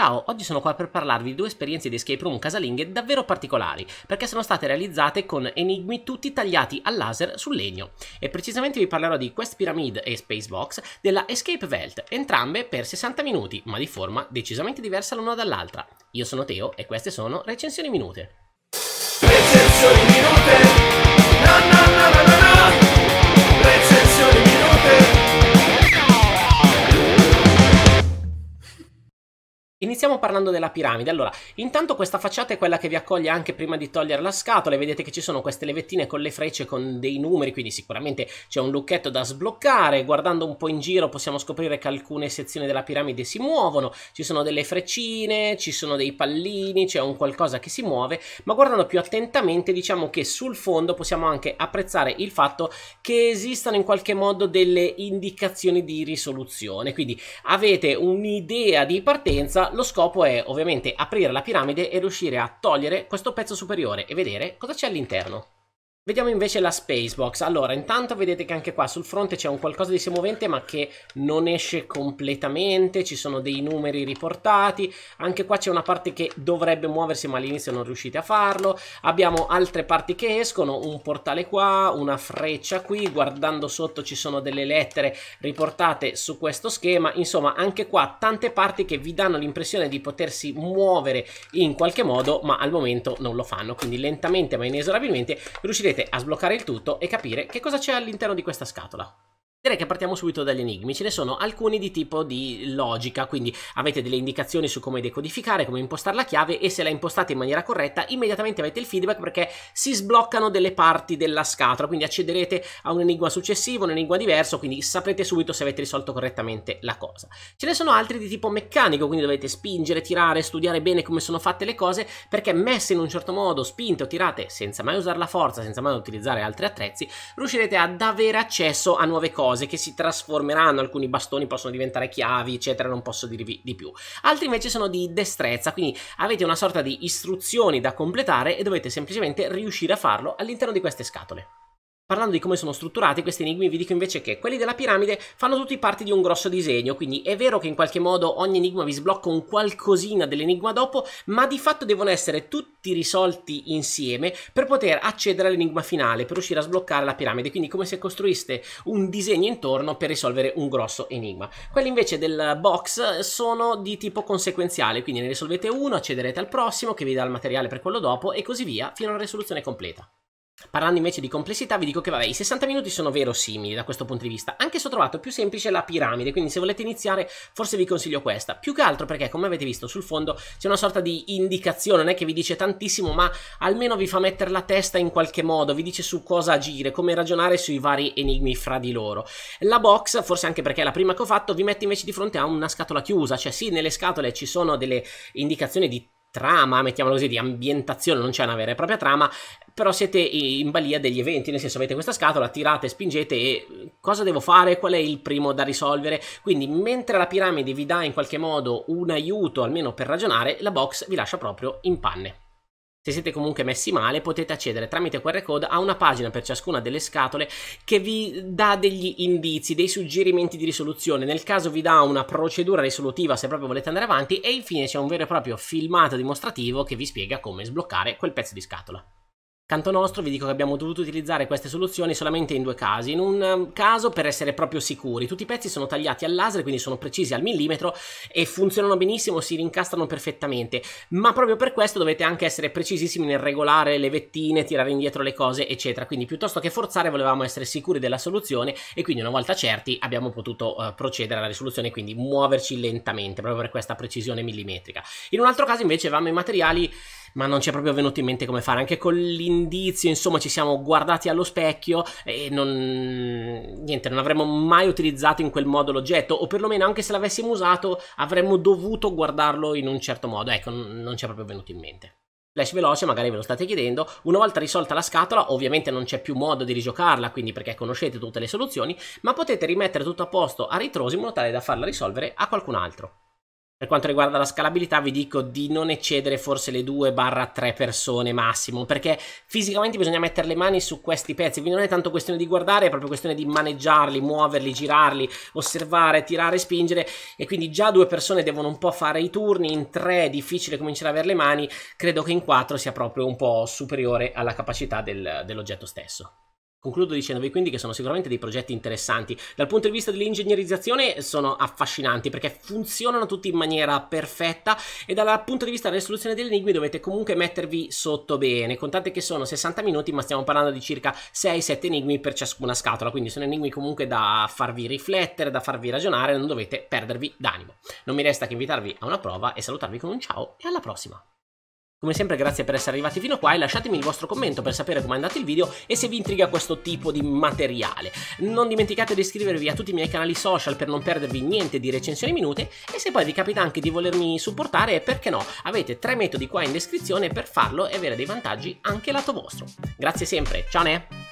Ciao, oggi sono qua per parlarvi di due esperienze di escape room casalinghe davvero particolari, perché sono state realizzate con enigmi tutti tagliati al laser sul legno. E precisamente vi parlerò di Quest Pyramid e Space Box della Escape Welt, entrambe per 60 minuti, ma di forma decisamente diversa l'una dall'altra. Io sono Teo e queste sono Recensioni Minute. Recensioni Minute! Non parlando della piramide. Allora, intanto questa facciata è quella che vi accoglie anche prima di togliere la scatola. vedete che ci sono queste levettine con le frecce con dei numeri, quindi sicuramente c'è un lucchetto da sbloccare. Guardando un po' in giro possiamo scoprire che alcune sezioni della piramide si muovono. Ci sono delle freccine, ci sono dei pallini, c'è un qualcosa che si muove. Ma guardando più attentamente diciamo che sul fondo possiamo anche apprezzare il fatto che esistano in qualche modo delle indicazioni di risoluzione. Quindi avete un'idea di partenza, lo scopo scopo è ovviamente aprire la piramide e riuscire a togliere questo pezzo superiore e vedere cosa c'è all'interno. Vediamo invece la Spacebox. Allora, intanto vedete che anche qua sul fronte c'è un qualcosa di semovente ma che non esce completamente, ci sono dei numeri riportati, anche qua c'è una parte che dovrebbe muoversi ma all'inizio non riuscite a farlo, abbiamo altre parti che escono, un portale qua, una freccia qui, guardando sotto ci sono delle lettere riportate su questo schema, insomma anche qua tante parti che vi danno l'impressione di potersi muovere in qualche modo ma al momento non lo fanno, quindi lentamente ma inesorabilmente riuscite riuscirete a sbloccare il tutto e capire che cosa c'è all'interno di questa scatola. Direi che partiamo subito dagli enigmi, ce ne sono alcuni di tipo di logica, quindi avete delle indicazioni su come decodificare, come impostare la chiave e se la impostate in maniera corretta immediatamente avete il feedback perché si sbloccano delle parti della scatola, quindi accederete a un enigma successivo, un enigma diverso, quindi saprete subito se avete risolto correttamente la cosa. Ce ne sono altri di tipo meccanico, quindi dovete spingere, tirare, studiare bene come sono fatte le cose perché messe in un certo modo, spinte o tirate senza mai usare la forza, senza mai utilizzare altri attrezzi, riuscirete ad avere accesso a nuove cose cose che si trasformeranno, alcuni bastoni possono diventare chiavi, eccetera, non posso dirvi di più. Altri invece sono di destrezza, quindi avete una sorta di istruzioni da completare e dovete semplicemente riuscire a farlo all'interno di queste scatole. Parlando di come sono strutturati questi enigmi vi dico invece che quelli della piramide fanno tutti parte di un grosso disegno, quindi è vero che in qualche modo ogni enigma vi sblocca un qualcosina dell'enigma dopo, ma di fatto devono essere tutti risolti insieme per poter accedere all'enigma finale, per riuscire a sbloccare la piramide, quindi come se costruiste un disegno intorno per risolvere un grosso enigma. Quelli invece del box sono di tipo conseguenziale, quindi ne risolvete uno, accederete al prossimo che vi dà il materiale per quello dopo e così via fino alla risoluzione completa. Parlando invece di complessità, vi dico che vabbè, i 60 minuti sono verosimili da questo punto di vista, anche se ho trovato più semplice la piramide, quindi se volete iniziare forse vi consiglio questa, più che altro perché come avete visto sul fondo c'è una sorta di indicazione, non è che vi dice tantissimo, ma almeno vi fa mettere la testa in qualche modo, vi dice su cosa agire, come ragionare sui vari enigmi fra di loro. La box, forse anche perché è la prima che ho fatto, vi mette invece di fronte a una scatola chiusa, cioè sì, nelle scatole ci sono delle indicazioni di trama, mettiamola così, di ambientazione, non c'è una vera e propria trama, però siete in balia degli eventi, nel senso avete questa scatola, tirate, spingete e cosa devo fare, qual è il primo da risolvere, quindi mentre la piramide vi dà in qualche modo un aiuto almeno per ragionare, la box vi lascia proprio in panne. Se siete comunque messi male potete accedere tramite QR code a una pagina per ciascuna delle scatole che vi dà degli indizi, dei suggerimenti di risoluzione, nel caso vi dà una procedura risolutiva se proprio volete andare avanti e infine c'è un vero e proprio filmato dimostrativo che vi spiega come sbloccare quel pezzo di scatola. Canto nostro vi dico che abbiamo dovuto utilizzare queste soluzioni solamente in due casi. In un ehm, caso per essere proprio sicuri, tutti i pezzi sono tagliati al laser, quindi sono precisi al millimetro e funzionano benissimo, si rincastrano perfettamente, ma proprio per questo dovete anche essere precisissimi nel regolare le vettine, tirare indietro le cose, eccetera. Quindi piuttosto che forzare volevamo essere sicuri della soluzione e quindi una volta certi abbiamo potuto uh, procedere alla risoluzione, quindi muoverci lentamente, proprio per questa precisione millimetrica. In un altro caso invece avevamo i materiali ma non ci è proprio venuto in mente come fare. Anche con l'indizio, insomma, ci siamo guardati allo specchio e non, niente, non avremmo mai utilizzato in quel modo l'oggetto, o perlomeno anche se l'avessimo usato avremmo dovuto guardarlo in un certo modo. Ecco, non ci è proprio venuto in mente. Flash veloce, magari ve lo state chiedendo, una volta risolta la scatola ovviamente non c'è più modo di rigiocarla, quindi perché conoscete tutte le soluzioni, ma potete rimettere tutto a posto a ritroso in modo tale da farla risolvere a qualcun altro. Per quanto riguarda la scalabilità vi dico di non eccedere forse le 2-3 persone massimo, perché fisicamente bisogna mettere le mani su questi pezzi, quindi non è tanto questione di guardare, è proprio questione di maneggiarli, muoverli, girarli, osservare, tirare, spingere e quindi già due persone devono un po' fare i turni, in tre è difficile cominciare ad avere le mani, credo che in quattro sia proprio un po' superiore alla capacità del, dell'oggetto stesso. Concludo dicendovi quindi che sono sicuramente dei progetti interessanti. Dal punto di vista dell'ingegnerizzazione sono affascinanti perché funzionano tutti in maniera perfetta e dal punto di vista della risoluzione degli enigmi dovete comunque mettervi sotto bene. Contate che sono 60 minuti ma stiamo parlando di circa 6-7 enigmi per ciascuna scatola, quindi sono enigmi comunque da farvi riflettere, da farvi ragionare, non dovete perdervi d'animo. Non mi resta che invitarvi a una prova e salutarvi con un ciao e alla prossima! Come sempre grazie per essere arrivati fino a qua e lasciatemi il vostro commento per sapere come è andato il video e se vi intriga questo tipo di materiale. Non dimenticate di iscrivervi a tutti i miei canali social per non perdervi niente di recensioni minute e se poi vi capita anche di volermi supportare, perché no, avete tre metodi qua in descrizione per farlo e avere dei vantaggi anche lato vostro. Grazie sempre, ciao ne!